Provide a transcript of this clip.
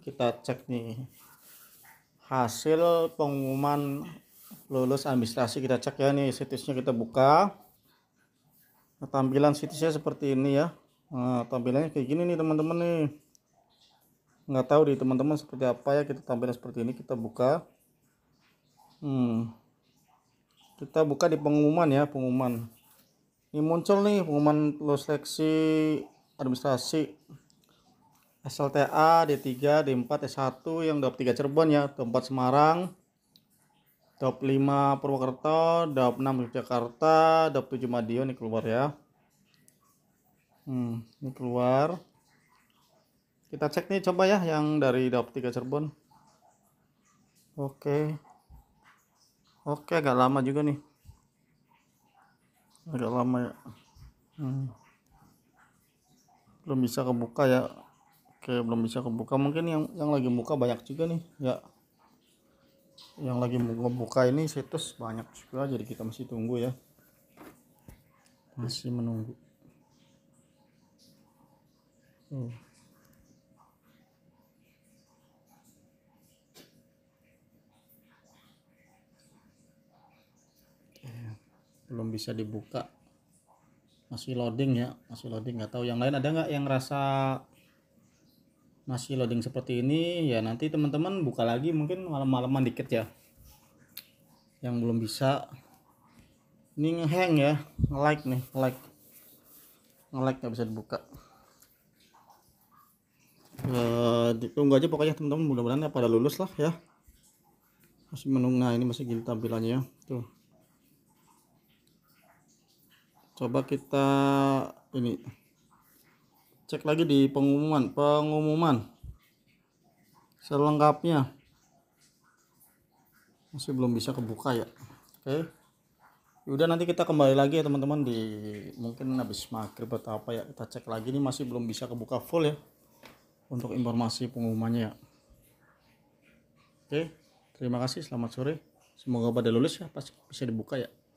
kita cek nih hasil pengumuman lulus administrasi kita cek ya nih situsnya kita buka nah, tampilan situsnya seperti ini ya nah, tampilannya kayak gini nih teman-teman nih nggak tahu di teman-teman seperti apa ya kita tampilan seperti ini kita buka hmm. kita buka di pengumuman ya pengumuman ini muncul nih pengumuman lulus seleksi administrasi SLTA D3 D4 S1 yang DOP 3 Cirebon ya DAP 4 Semarang DOP 5 Purwokerto DOP 6 Yogyakarta DOP 7 Madiun ini keluar ya hmm, ini keluar kita cek nih coba ya yang dari DOP 3 Cirebon oke oke agak lama juga nih agak lama ya hmm. belum bisa kebuka ya Oke, belum bisa kebuka. Mungkin yang yang lagi buka banyak juga nih, ya. Yang lagi buka ini situs banyak juga jadi kita masih tunggu ya. Masih menunggu. Hmm. belum bisa dibuka masih loading ya masih loading nggak tahu yang lain ada nggak yang rasa masih loading seperti ini ya nanti teman-teman buka lagi mungkin malam-malaman dikit ya yang belum bisa ini ngehang ya nge-like nih nge-like nge-like nggak bisa dibuka Uh, tunggu aja pokoknya teman-teman mudah-mudahan ya pada lulus lah ya masih menunggu nah ini masih gini tampilannya ya. tuh coba kita ini cek lagi di pengumuman pengumuman selengkapnya masih belum bisa kebuka ya oke okay. udah nanti kita kembali lagi ya teman-teman di mungkin habis maghrib atau apa ya kita cek lagi ini masih belum bisa kebuka full ya untuk informasi pengumumannya ya oke terima kasih selamat sore semoga pada lulus ya pasti bisa dibuka ya